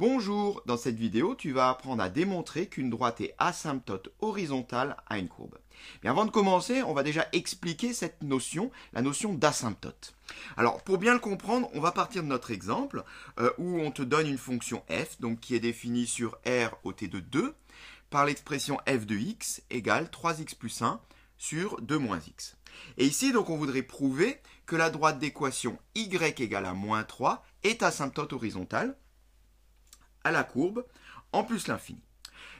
Bonjour, dans cette vidéo, tu vas apprendre à démontrer qu'une droite est asymptote horizontale à une courbe. Mais avant de commencer, on va déjà expliquer cette notion, la notion d'asymptote. Alors, pour bien le comprendre, on va partir de notre exemple euh, où on te donne une fonction f, donc qui est définie sur r au t de 2, par l'expression f de x égale 3x plus 1 sur 2 moins x. Et ici, donc, on voudrait prouver que la droite d'équation y égale à moins 3 est asymptote horizontale à la courbe, en plus l'infini.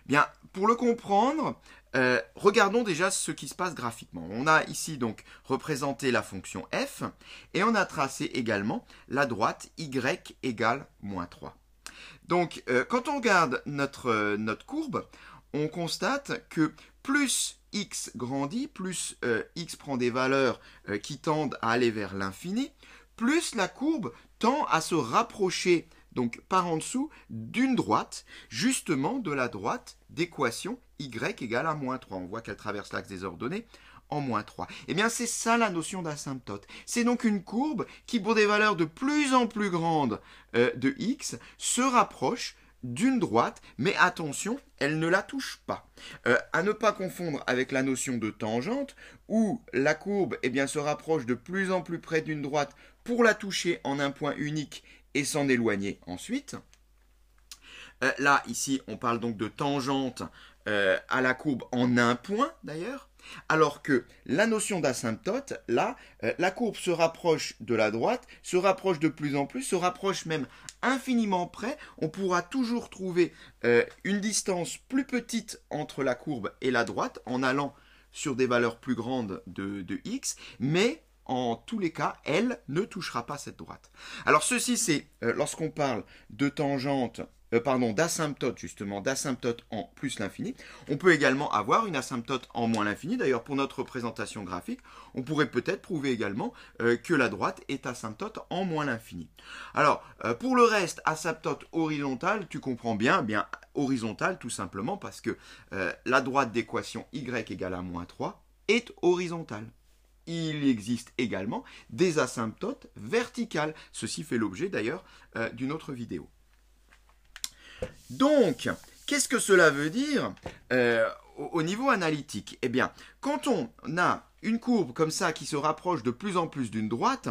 Bien, pour le comprendre, euh, regardons déjà ce qui se passe graphiquement. On a ici donc représenté la fonction f, et on a tracé également la droite y égale moins 3. Donc, euh, quand on regarde notre, euh, notre, courbe, on constate que plus x grandit, plus x prend des valeurs qui tendent à aller vers l'infini, plus la courbe tend à se rapprocher donc par en dessous d'une droite, justement de la droite d'équation y égale à moins 3. On voit qu'elle traverse l'axe des ordonnées en moins 3. Eh bien, c'est ça la notion d'asymptote. C'est donc une courbe qui, pour des valeurs de plus en plus grandes euh, de x, se rapproche d'une droite, mais attention, elle ne la touche pas. Euh, à ne pas confondre avec la notion de tangente, où la courbe eh bien, se rapproche de plus en plus près d'une droite pour la toucher en un point unique et s'en éloigner ensuite. Euh, là, ici, on parle donc de tangente euh, à la courbe en un point d'ailleurs, alors que la notion d'asymptote, là, euh, la courbe se rapproche de la droite, se rapproche de plus en plus, se rapproche même infiniment près. On pourra toujours trouver une distance plus petite entre la courbe et la droite en allant sur des valeurs plus grandes de x, mais en tous les cas, elle ne touchera pas cette droite. Alors ceci, c'est euh, lorsqu'on parle de tangente, euh, pardon, d'asymptote justement, d'asymptote en plus l'infini. On peut également avoir une asymptote en moins l'infini. D'ailleurs, pour notre représentation graphique, on pourrait peut-être prouver également euh, que la droite est asymptote en moins l'infini. Alors, pour le reste, asymptote horizontale, tu comprends bien, eh bien horizontale tout simplement parce que la droite d'équation y égale à moins 3 est horizontale il existe également des asymptotes verticales. Ceci fait l'objet d'ailleurs euh, d'une autre vidéo. Donc, qu'est-ce que cela veut dire euh, au niveau analytique Eh bien, quand on a une courbe comme ça qui se rapproche de plus en plus d'une droite,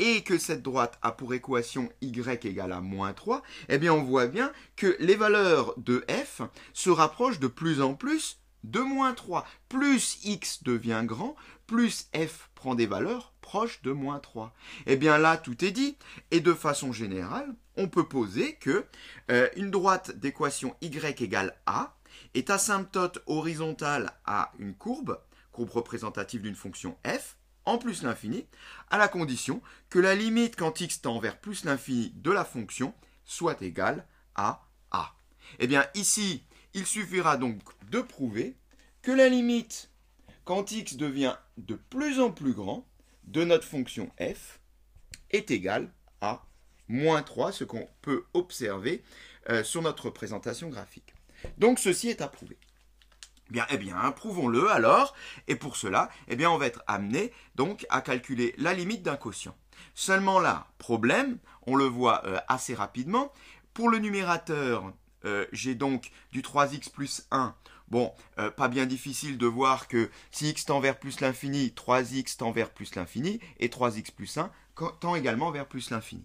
et que cette droite a pour équation y égale à moins 3, eh bien on voit bien que les valeurs de f se rapprochent de plus en plus 2 moins 3 plus x devient grand, plus f prend des valeurs proches de moins 3. Et eh bien là, tout est dit. Et de façon générale, on peut poser que euh, une droite d'équation y égale a est asymptote horizontale à une courbe, courbe représentative d'une fonction f, en plus l'infini, à la condition que la limite quand x tend vers plus l'infini de la fonction soit égale à a. Et eh bien ici, il suffira donc de prouver que la limite quand x devient de plus en plus grand de notre fonction f est égale à moins 3, ce qu'on peut observer euh, sur notre représentation graphique. Donc ceci est à prouver. Bien, eh bien, hein, prouvons-le alors, et pour cela, eh bien, on va être amené donc à calculer la limite d'un quotient. Seulement là, problème, on le voit euh, assez rapidement, pour le numérateur, euh, j'ai donc du 3x plus 1. Bon, euh, pas bien difficile de voir que si x tend vers plus l'infini, 3x tend vers plus l'infini, et 3x plus 1 tend également vers plus l'infini.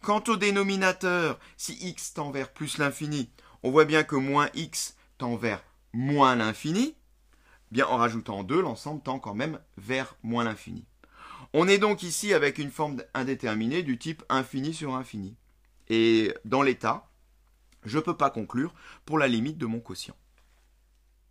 Quant au dénominateur, si x tend vers plus l'infini, on voit bien que moins x tend vers moins l'infini, bien en rajoutant 2, l'ensemble tend quand même vers moins l'infini. On est donc ici avec une forme indéterminée du type infini sur infini. Et dans l'état, je ne peux pas conclure pour la limite de mon quotient.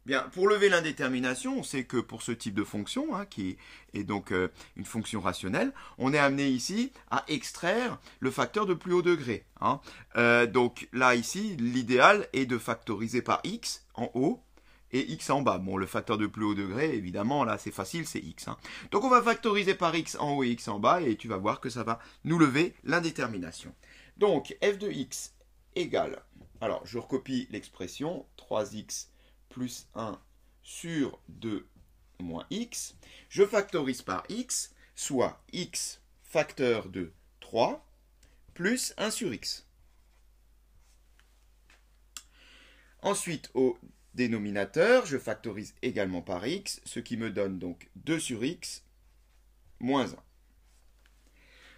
Bien, pour lever l'indétermination, on sait que pour ce type de fonction, hein, qui est donc euh, une fonction rationnelle, on est amené ici à extraire le facteur de plus haut degré. Hein. Euh, donc là, ici, l'idéal est de factoriser par x en haut et x en bas. Bon, le facteur de plus haut degré, évidemment, là, c'est facile, c'est x. Hein. Donc on va factoriser par x en haut et x en bas, et tu vas voir que ça va nous lever l'indétermination. Donc f de x égale alors, je recopie l'expression 3x plus 1 sur 2 moins x. Je factorise par x, soit x facteur de 3 plus 1 sur x. Ensuite, au dénominateur, je factorise également par x, ce qui me donne donc 2 sur x moins 1.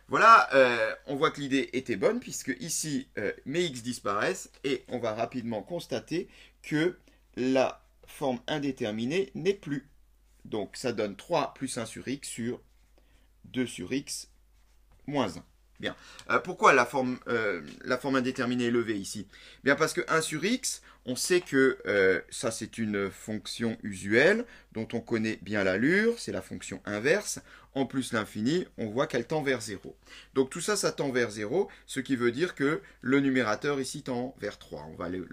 Voilà, euh, on voit que l'idée était bonne puisque ici euh, mes x disparaissent et on va rapidement constater que la forme indéterminée n'est plus. Donc ça donne 3 plus 1 sur x sur 2 sur x moins 1. Bien. Euh, pourquoi la forme, indéterminée est levée ici Bien parce que 1 sur x, on sait que ça c'est une fonction usuelle dont on connaît bien l'allure, c'est la fonction inverse en plus l'infini, on voit qu'elle tend vers 0. Donc tout ça, ça tend vers 0, ce qui veut dire que le numérateur ici tend vers 3. On va le,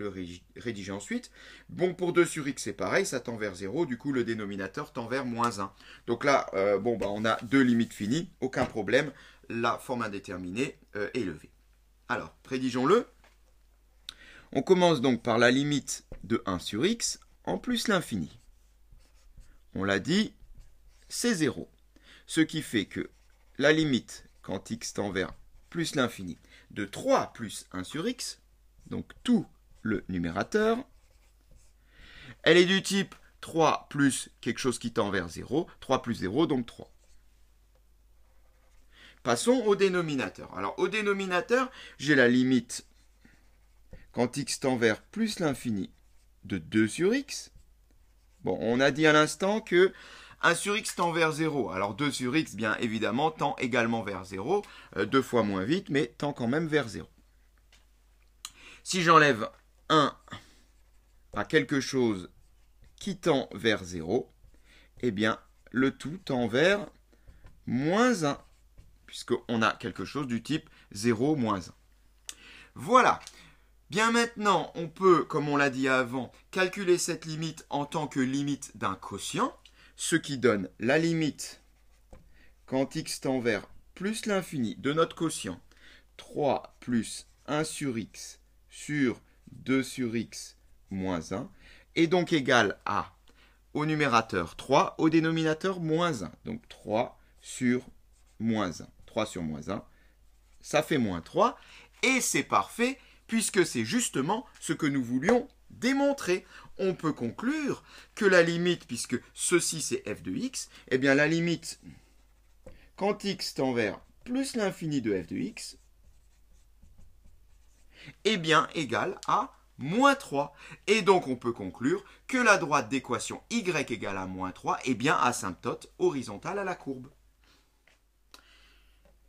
rédiger ensuite. Bon, pour 2 sur x, c'est pareil, ça tend vers 0, du coup le dénominateur tend vers moins 1. Donc là, euh, bon, bah, on a deux limites finies, aucun problème, la forme indéterminée euh, est levée. Alors, prédigeons le On commence donc par la limite de 1 sur x en plus l'infini. On l'a dit, c'est 0. Ce qui fait que la limite, quand x tend vers plus l'infini, de 3 plus 1 sur x, donc tout le numérateur, elle est du type 3 plus quelque chose qui tend vers 0, 3 plus 0, donc 3. Passons au dénominateur. Alors au dénominateur, j'ai la limite quand x tend vers plus l'infini de 2 sur x. Bon, on a dit à l'instant que 1 sur x tend vers 0. Alors 2 sur x, bien évidemment, tend également vers 0. Euh, deux fois moins vite, mais tend quand même vers 0. Si j'enlève 1 à quelque chose qui tend vers 0, eh bien, le tout tend vers moins 1, puisqu'on a quelque chose du type 0 moins 1. Voilà. Bien maintenant, on peut, comme on l'a dit avant, calculer cette limite en tant que limite d'un quotient ce qui donne la limite quand x tend vers plus l'infini de notre quotient 3 plus 1 sur x sur 2 sur x moins 1 est donc égal à au numérateur 3, au dénominateur moins 1. Donc 3 sur moins 1. 3 sur moins 1, ça fait moins 3. Et c'est parfait puisque c'est justement ce que nous voulions démontrer. on peut conclure que la limite, puisque ceci c'est f de x, eh bien la limite quand x tend vers plus l'infini de f de x, est eh bien égale à moins 3. Et donc on peut conclure que la droite d'équation y égale à moins 3 est eh bien asymptote horizontale à la courbe.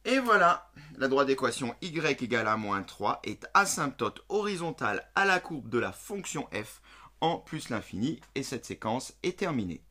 Et voilà, la droite d'équation y égale à moins 3 est asymptote horizontale à la courbe de la fonction f en plus l'infini et cette séquence est terminée.